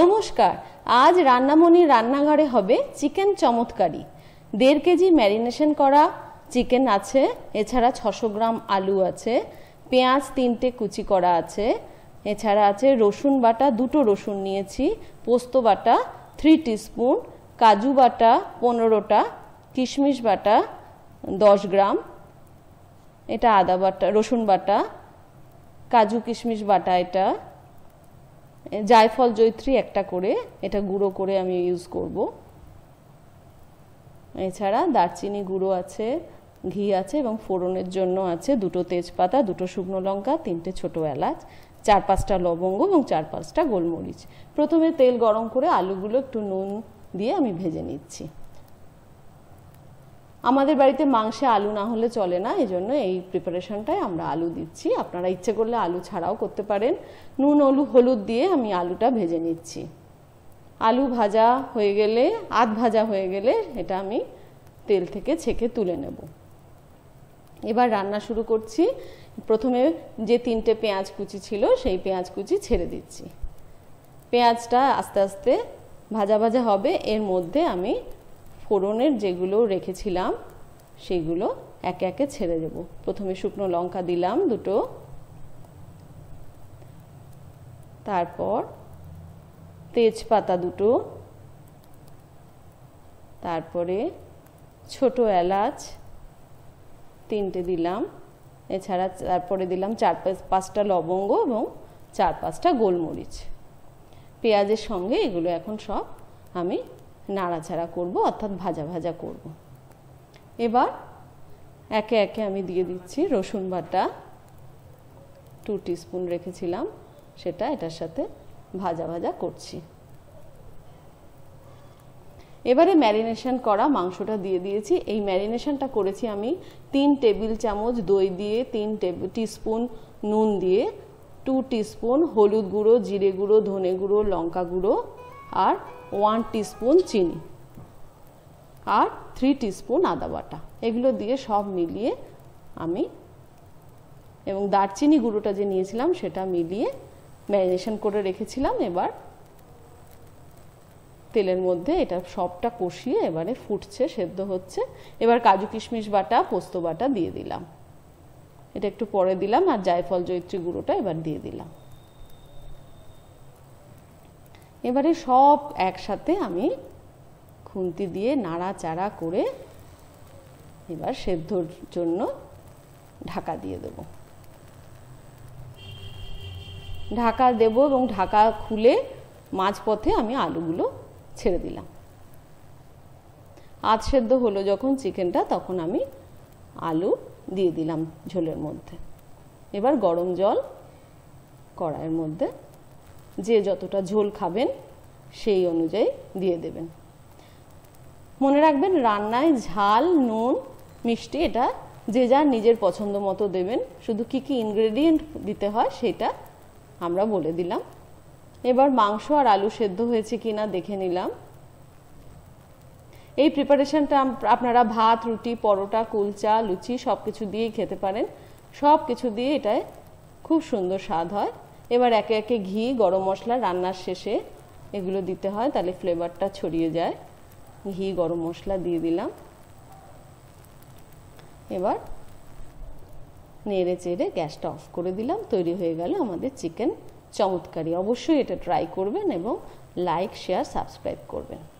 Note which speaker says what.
Speaker 1: নমস্কার আজ রান্নামণির রান্নাঘরে হবে চিকেন চমৎকারি দেড় কেজি ম্যারিনেশন করা চিকেন আছে এছাড়া ছশো গ্রাম আলু আছে পেঁয়াজ তিনটে কুচি করা আছে এছাড়া আছে রসুন বাটা দুটো রসুন নিয়েছি পোস্ত বাটা থ্রি টিস্পুন কাজু বাটা পনেরোটা কিশমিশ বাটা দশ গ্রাম এটা আদা বাটা রসুন বাটা কাজু কিশমিশ বাটা এটা জায়ফল জৈত্রী একটা করে এটা গুঁড়ো করে আমি ইউজ করব এছাড়া দারচিনি গুঁড়ো আছে ঘি আছে এবং ফোড়নের জন্য আছে দুটো তেজপাতা দুটো শুকনো লঙ্কা তিনটে ছোট এলাচ চার পাঁচটা লবঙ্গ এবং চার পাঁচটা গোলমরিচ প্রথমে তেল গরম করে আলুগুলো একটু নুন দিয়ে আমি ভেজে নিচ্ছি আমাদের বাড়িতে মাংসে আলু না হলে চলে না এই জন্য এই প্রিপারেশনটায় আমরা আলু দিচ্ছি আপনারা ইচ্ছে করলে আলু ছাড়াও করতে পারেন নুন অলু হলুদ দিয়ে আমি আলুটা ভেজে নিচ্ছি আলু ভাজা হয়ে গেলে আধ ভাজা হয়ে গেলে এটা আমি তেল থেকে ছেঁকে তুলে নেব এবার রান্না শুরু করছি প্রথমে যে তিনটে পেঁয়াজ কুচি ছিল সেই পেঁয়াজ কুচি ছেড়ে দিচ্ছি পেঁয়াজটা আস্তে আস্তে ভাজা ভাজা হবে এর মধ্যে আমি ফোড়নের যেগুলো রেখেছিলাম সেগুলো একে একে ছেড়ে দেব প্রথমে শুকনো লঙ্কা দিলাম দুটো তারপর তেজপাতা দুটো তারপরে ছোট এলাচ তিনটে দিলাম এছাড়া তারপরে দিলাম চার পাঁচটা লবঙ্গ এবং চার পাঁচটা গোলমরিচ পেঁয়াজের সঙ্গে এগুলো এখন সব আমি নাড়াচাড়া করব অর্থাৎ ভাজা ভাজা করব। এবার একে একে আমি দিয়ে দিচ্ছি রসুন বাটা টু স্পুন রেখেছিলাম সেটা এটার সাথে ভাজা ভাজা করছি এবারে ম্যারিনেশন করা মাংসটা দিয়ে দিয়েছি এই ম্যারিনেশনটা করেছি আমি তিন টেবিল চামচ দই দিয়ে তিন টেবিল টিস্পুন নুন দিয়ে টু টিস্পুন হলুদ গুঁড়ো জিরে গুঁড়ো ধনে গুঁড়ো লঙ্কা গুঁড়ো আর ওয়ান টিস্পুন চিনি আর থ্রি টিস্পুন আদা বাটা এগুলো দিয়ে সব মিলিয়ে আমি এবং দারচিনি গুঁড়োটা যে নিয়েছিলাম সেটা মিলিয়ে ম্যারিনেশন করে রেখেছিলাম এবার তেলের মধ্যে এটা সবটা কষিয়ে এবারে ফুটছে সেদ্ধ হচ্ছে এবার কাজু কিশমিশ বাটা পোস্ত বাটা দিয়ে দিলাম এটা একটু পরে দিলাম আর জায়ফল জৈত্রী গুঁড়োটা এবার দিয়ে দিলাম এবারে সব একসাথে আমি খুন্তি দিয়ে নাড়াচাড়া করে এবার সেদ্ধর জন্য ঢাকা দিয়ে দেব ঢাকা দেব এবং ঢাকা খুলে মাঝপথে আমি আলুগুলো ছেড়ে দিলাম আধ সেদ্ধ হলো যখন চিকেনটা তখন আমি আলু দিয়ে দিলাম ঝোলের মধ্যে এবার গরম জল কড়াইয়ের মধ্যে যে যতটা ঝোল খাবেন সেই অনুযায়ী দিয়ে দেবেন মনে রাখবেন রান্নায় ঝাল নুন মিষ্টি এটা যে যার নিজের পছন্দ মতো দেবেন শুধু কি কি ইনগ্রেডিয়েন্ট দিতে হয় সেটা আমরা বলে দিলাম এবার মাংস আর আলু সেদ্ধ হয়েছে কি না দেখে নিলাম এই প্রিপারেশনটা আপনারা ভাত রুটি পরোটা কুলচা লুচি সব কিছু দিয়েই খেতে পারেন সব কিছু দিয়ে এটায় খুব সুন্দর স্বাদ হয় এবার একে একে ঘি গরম মশলা রান্নার শেষে এগুলো দিতে হয় তাহলে ফ্লেভারটা ছড়িয়ে যায় ঘি গরম মশলা দিয়ে দিলাম এবার নেড়ে চেড়ে গ্যাসটা অফ করে দিলাম তৈরি হয়ে গেল আমাদের চিকেন চমৎকারি অবশ্যই এটা ট্রাই করবেন এবং লাইক শেয়ার সাবস্ক্রাইব করবেন